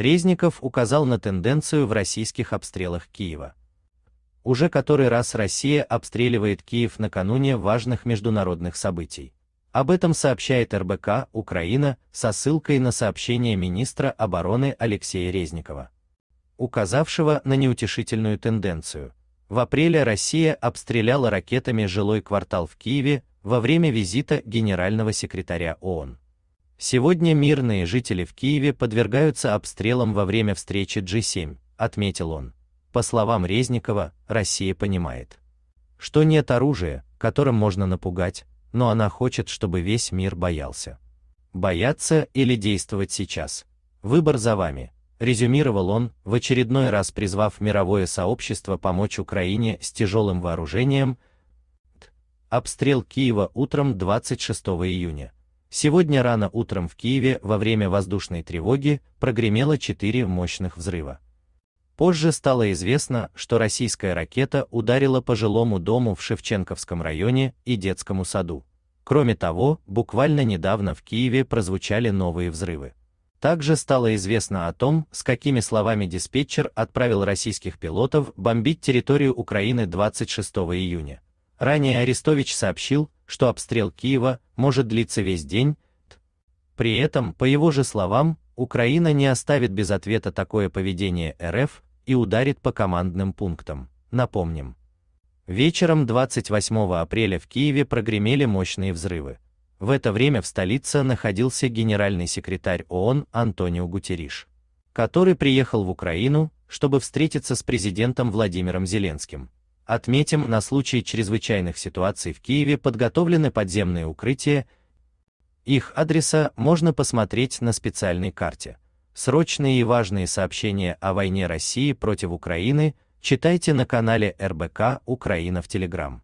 Резников указал на тенденцию в российских обстрелах Киева. Уже который раз Россия обстреливает Киев накануне важных международных событий. Об этом сообщает РБК «Украина» со ссылкой на сообщение министра обороны Алексея Резникова, указавшего на неутешительную тенденцию. В апреле Россия обстреляла ракетами жилой квартал в Киеве во время визита генерального секретаря ООН. Сегодня мирные жители в Киеве подвергаются обстрелам во время встречи G7, отметил он. По словам Резникова, Россия понимает, что нет оружия, которым можно напугать, но она хочет, чтобы весь мир боялся. Бояться или действовать сейчас? Выбор за вами, резюмировал он, в очередной раз призвав мировое сообщество помочь Украине с тяжелым вооружением. Обстрел Киева утром 26 июня Сегодня рано утром в Киеве во время воздушной тревоги прогремело четыре мощных взрыва. Позже стало известно, что российская ракета ударила по жилому дому в Шевченковском районе и детскому саду. Кроме того, буквально недавно в Киеве прозвучали новые взрывы. Также стало известно о том, с какими словами диспетчер отправил российских пилотов бомбить территорию Украины 26 июня. Ранее Арестович сообщил, что обстрел Киева может длиться весь день. При этом, по его же словам, Украина не оставит без ответа такое поведение РФ и ударит по командным пунктам. Напомним, вечером 28 апреля в Киеве прогремели мощные взрывы. В это время в столице находился генеральный секретарь ООН Антонио Гутериш, который приехал в Украину, чтобы встретиться с президентом Владимиром Зеленским. Отметим, на случай чрезвычайных ситуаций в Киеве подготовлены подземные укрытия. Их адреса можно посмотреть на специальной карте. Срочные и важные сообщения о войне России против Украины читайте на канале РБК Украина в Телеграм.